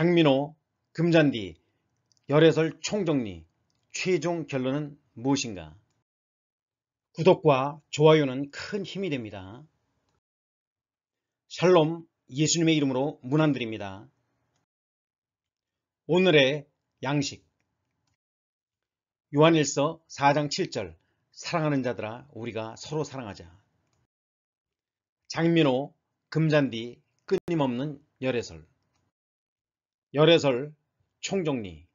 장민호, 금잔디, 열애설 총정리, 최종 결론은 무엇인가? 구독과 좋아요는 큰 힘이 됩니다. 샬롬 예수님의 이름으로 문안드립니다. 오늘의 양식 요한일서 4장 7절 사랑하는 자들아 우리가 서로 사랑하자 장민호, 금잔디, 끊임없는 열애설 열애설 총정리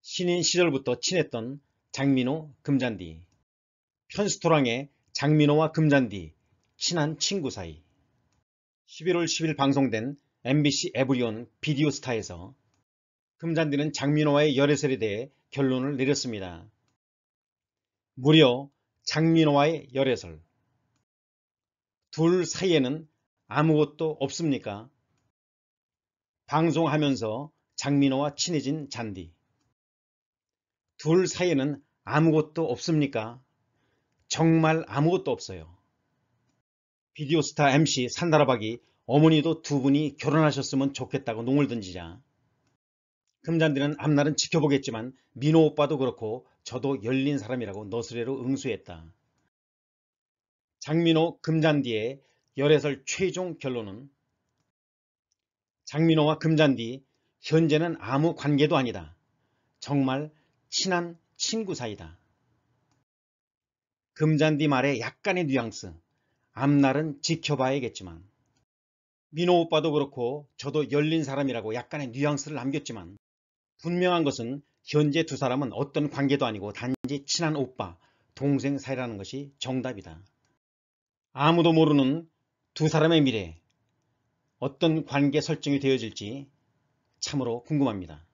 신인 시절부터 친했던 장민호 금잔디 편스토랑의 장민호와 금잔디 친한 친구 사이 11월 10일 방송된 MBC 에브리온 비디오 스타에서 금잔디는 장민호와의 열애설에 대해 결론을 내렸습니다. 무려 장민호와의 열애설 둘 사이에는 아무것도 없습니까? 방송하면서 장민호와 친해진 잔디. 둘 사이에는 아무것도 없습니까? 정말 아무것도 없어요. 비디오스타 MC 산다라박이 어머니도 두 분이 결혼하셨으면 좋겠다고 농을 던지자. 금잔디는 앞날은 지켜보겠지만 민호 오빠도 그렇고 저도 열린 사람이라고 너스레로 응수했다. 장민호 금잔디의 열애설 최종 결론은 장민호와 금잔디 현재는 아무 관계도 아니다. 정말 친한 친구 사이다. 금잔디 말에 약간의 뉘앙스, 앞날은 지켜봐야겠지만 민호 오빠도 그렇고 저도 열린 사람이라고 약간의 뉘앙스를 남겼지만 분명한 것은 현재 두 사람은 어떤 관계도 아니고 단지 친한 오빠, 동생 사이라는 것이 정답이다. 아무도 모르는 두 사람의 미래, 어떤 관계 설정이 되어질지 참으로 궁금합니다.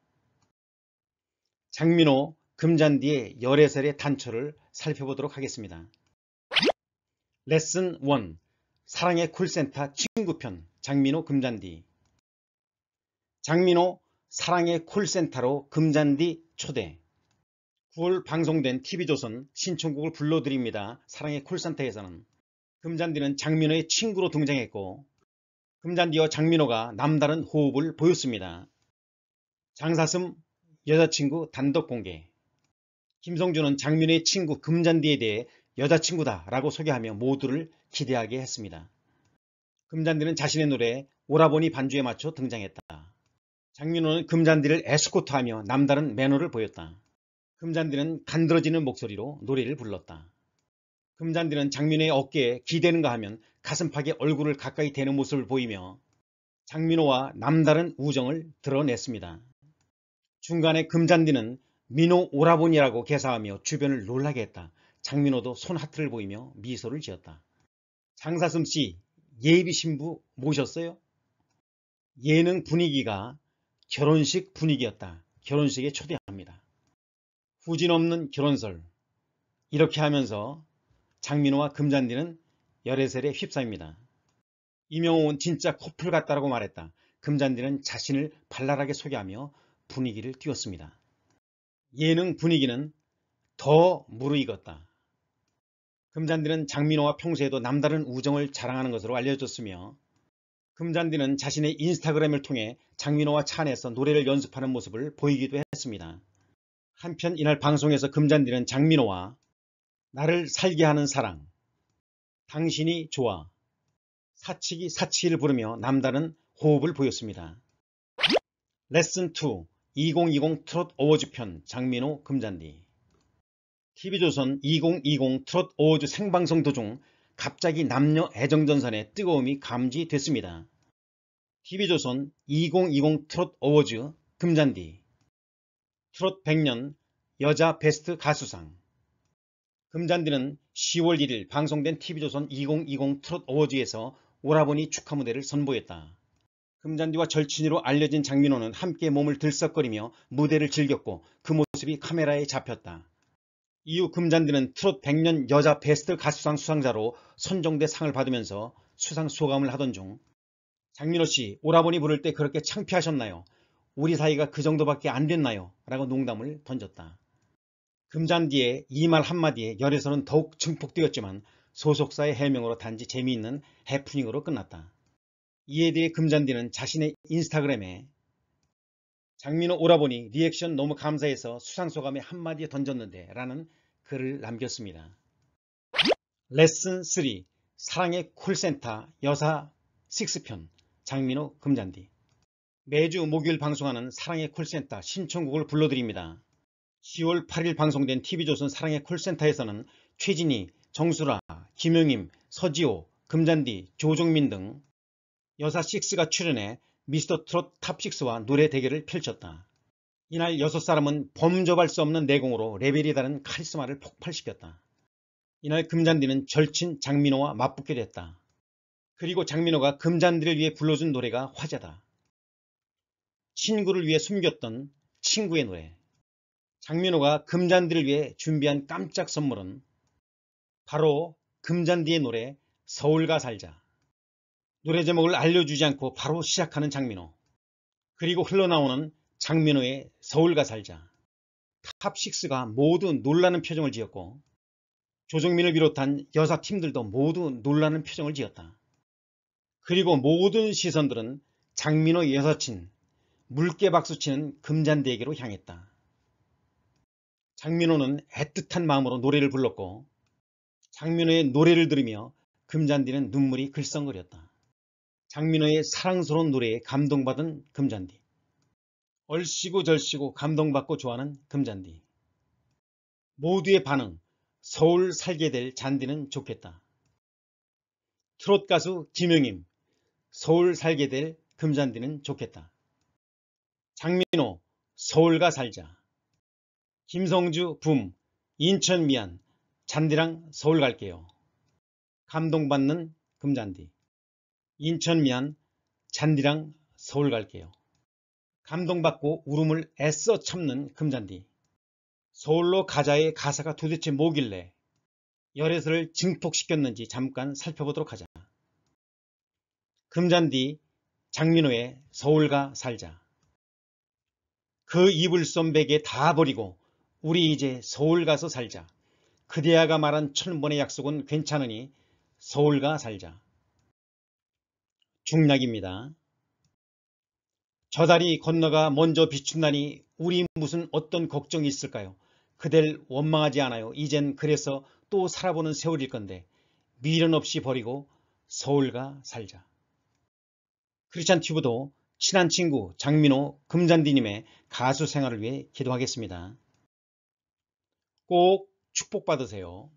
장민호 금잔디의 열애설의 단초를 살펴보도록 하겠습니다. 레슨 1 사랑의 콜센터 친구편 장민호 금잔디 장민호 사랑의 콜센터로 금잔디 초대 9월 방송된 TV조선 신청곡을 불러드립니다. 사랑의 콜센터에서는 금잔디는 장민호의 친구로 등장했고 금잔디와 장민호가 남다른 호흡을 보였습니다. 장사슴 여자친구 단독 공개 김성준은 장민호의 친구 금잔디에 대해 여자친구다 라고 소개하며 모두를 기대하게 했습니다. 금잔디는 자신의 노래 오라보니 반주에 맞춰 등장했다. 장민호는 금잔디를 에스코트하며 남다른 매너를 보였다. 금잔디는 간드러지는 목소리로 노래를 불렀다. 금잔디는 장민호의 어깨에 기대는가 하면 가슴팍에 얼굴을 가까이 대는 모습을 보이며 장민호와 남다른 우정을 드러냈습니다. 중간에 금잔디는 민호 오라본이라고 개사하며 주변을 놀라게 했다. 장민호도 손하트를 보이며 미소를 지었다. 장사슴씨 예비 신부 모셨어요? 예능 분위기가 결혼식 분위기였다. 결혼식에 초대합니다. 후진 없는 결혼설 이렇게 하면서 장민호와 금잔디는 열애설에 휩싸입니다. 이명호는 진짜 코플 같다라고 말했다. 금잔디는 자신을 발랄하게 소개하며 분위기를 띄웠습니다. 예능 분위기는 더 무르익었다. 금잔디는 장민호와 평소에도 남다른 우정을 자랑하는 것으로 알려졌으며 금잔디는 자신의 인스타그램을 통해 장민호와 차 안에서 노래를 연습하는 모습을 보이기도 했습니다. 한편 이날 방송에서 금잔디는 장민호와 나를 살게 하는 사랑, 당신이 좋아. 사치기 사치를 부르며 남다른 호흡을 보였습니다. 레슨 2 2020 트롯 어워즈 편 장민호 금잔디 TV조선 2020 트롯 어워즈 생방송 도중 갑자기 남녀 애정전선의 뜨거움이 감지됐습니다. TV조선 2020 트롯 어워즈 금잔디 트롯 100년 여자 베스트 가수상 금잔디는 10월 1일 방송된 TV조선 2020 트롯 어워즈에서 오라버니 축하 무대를 선보였다. 금잔디와 절친으로 알려진 장민호는 함께 몸을 들썩거리며 무대를 즐겼고 그 모습이 카메라에 잡혔다. 이후 금잔디는 트롯 100년 여자 베스트 가수상 수상자로 선정돼 상을 받으면서 수상 소감을 하던 중 장민호 씨 오라버니 부를 때 그렇게 창피하셨나요? 우리 사이가 그 정도밖에 안 됐나요? 라고 농담을 던졌다. 금잔디의 이 말 한마디에 열에서는 더욱 증폭되었지만 소속사의 해명으로 단지 재미있는 해프닝으로 끝났다. 이에 대해 금잔디는 자신의 인스타그램에 장민호 오라보니 리액션 너무 감사해서 수상소감에 한마디에 던졌는데 라는 글을 남겼습니다. 레슨 3 사랑의 콜센터 여사 6편 장민호 금잔디 매주 목요일 방송하는 사랑의 콜센터 신청곡을 불러드립니다. 10월 8일 방송된 TV조선 사랑의 콜센터에서는 최진희, 정수라, 김용임, 서지호, 금잔디, 조종민 등 여사 6가 출연해 미스터 트롯 탑6와 노래 대결을 펼쳤다. 이날 여섯 사람은 범접할 수 없는 내공으로 레벨이 다른 카리스마를 폭발시켰다. 이날 금잔디는 절친 장민호와 맞붙게 됐다. 그리고 장민호가 금잔디를 위해 불러준 노래가 화제다. 친구를 위해 숨겼던 친구의 노래. 장민호가 금잔디를 위해 준비한 깜짝 선물은 바로 금잔디의 노래 서울가 살자. 노래 제목을 알려주지 않고 바로 시작하는 장민호. 그리고 흘러나오는 장민호의 서울가 살자. 탑6가 모두 놀라는 표정을 지었고 조정민을 비롯한 여사 팀들도 모두 놀라는 표정을 지었다. 그리고 모든 시선들은 장민호 여사친 물개 박수치는 금잔디에게로 향했다. 장민호는 애틋한 마음으로 노래를 불렀고 장민호의 노래를 들으며 금잔디는 눈물이 글썽거렸다. 장민호의 사랑스러운 노래에 감동받은 금잔디. 얼씨고 절씨고 감동받고 좋아하는 금잔디. 모두의 반응, 서울 살게 될 잔디는 좋겠다. 트롯 가수 김영임, 서울 살게 될 금잔디는 좋겠다. 장민호, 서울가 살자. 김성주 붐 인천 미안 잔디랑 서울 갈게요. 감동받는 금잔디 인천 미안 잔디랑 서울 갈게요. 감동받고 울음을 애써 참는 금잔디 서울로 가자의 가사가 도대체 뭐길래 열애설을 증폭시켰는지 잠깐 살펴보도록 하자. 금잔디 장민호의 서울가 살자. 그 이불 솜백에 다 버리고 우리 이제 서울 가서 살자. 그대야가 말한 천번의 약속은 괜찮으니 서울 가 살자. 중략입니다. 저 다리 건너가 먼저 비춘다니 우리 무슨 어떤 걱정이 있을까요? 그댈 원망하지 않아요. 이젠 그래서 또 살아보는 세월일 건데 미련 없이 버리고 서울 가 살자. 크리스찬 튜브도 친한 친구 장민호 금잔디님의 가수 생활을 위해 기도하겠습니다. 꼭 축복받으세요.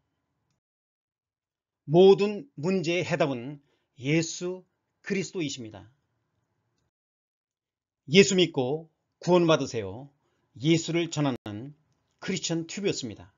모든 문제의 해답은 예수 그리스도이십니다. 예수 믿고 구원받으세요. 예수를 전하는 크리스천 튜브였습니다.